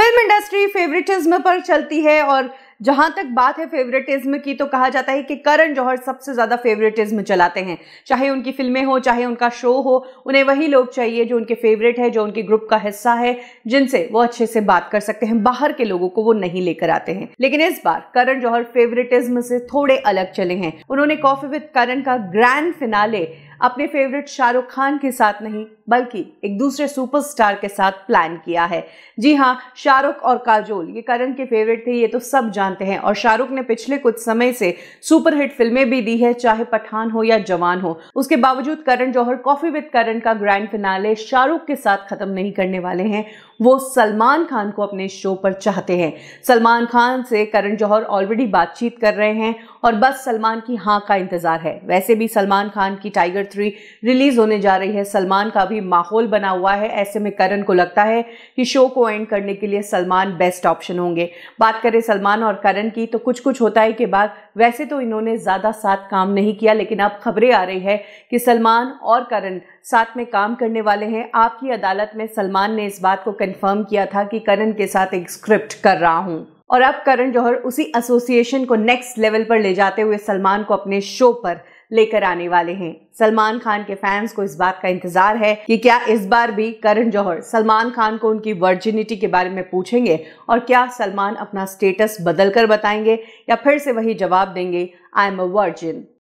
film industry favouritism पर चलती है और जहां तक बात है फेवरेटिज्म की तो कहा जाता है कि करण जौहर सबसे ज़्यादा फेवरेटिज्म चलाते हैं चाहे उनकी फिल्में हो चाहे उनका शो हो उन्हें वही लोग चाहिए जो उनके फेवरेट है जो उनके ग्रुप का हिस्सा है जिनसे वो अच्छे से बात कर सकते हैं बाहर के लोगों को वो नहीं लेकर आते हैं लेकिन इस बार करण जौहर फेवरेटिज्म से थोड़े अलग चले हैं उन्होंने कॉफी विद करण का ग्रैंड फिनाले अपने फेवरेट शाहरुख खान के साथ नहीं बल्कि एक दूसरे सुपरस्टार के साथ प्लान किया है जी हाँ शाहरुख और काजोल ये करण के फेवरेट थे ये तो सब जानते हैं और शाहरुख ने पिछले कुछ समय से सुपरहिट फिल्में भी दी है चाहे पठान हो या जवान हो उसके बावजूद करण जौहर कॉफी विद करण का ग्रैंड फिनाले शाहरुख के साथ खत्म नहीं करने वाले हैं वो सलमान खान को अपने शो पर चाहते हैं सलमान खान से करण जौहर ऑलरेडी बातचीत कर रहे हैं और बस सलमान की हाँ का इंतज़ार है वैसे भी सलमान खान की टाइगर थ्री रिलीज़ होने जा रही है सलमान का भी माहौल बना हुआ है ऐसे में करण को लगता है कि शो को एंड करने के लिए सलमान बेस्ट ऑप्शन होंगे बात करें सलमान और करण की तो कुछ कुछ होता है के बाद वैसे तो इन्होंने ज़्यादा साथ काम नहीं किया लेकिन अब खबरें आ रही है कि सलमान और करण साथ में काम करने वाले हैं आपकी अदालत में सलमान ने इस बात को कन्फर्म किया था कि करण के साथ एक स्क्रिप्ट कर रहा हूँ और अब करण जौहर उसी एसोसिएशन को नेक्स्ट लेवल पर ले जाते हुए सलमान को अपने शो पर लेकर आने वाले हैं सलमान खान के फैंस को इस बात का इंतजार है कि क्या इस बार भी करण जौहर सलमान खान को उनकी वर्जिनिटी के बारे में पूछेंगे और क्या सलमान अपना स्टेटस बदल कर बताएंगे या फिर से वही जवाब देंगे आई एम अ वर्जिन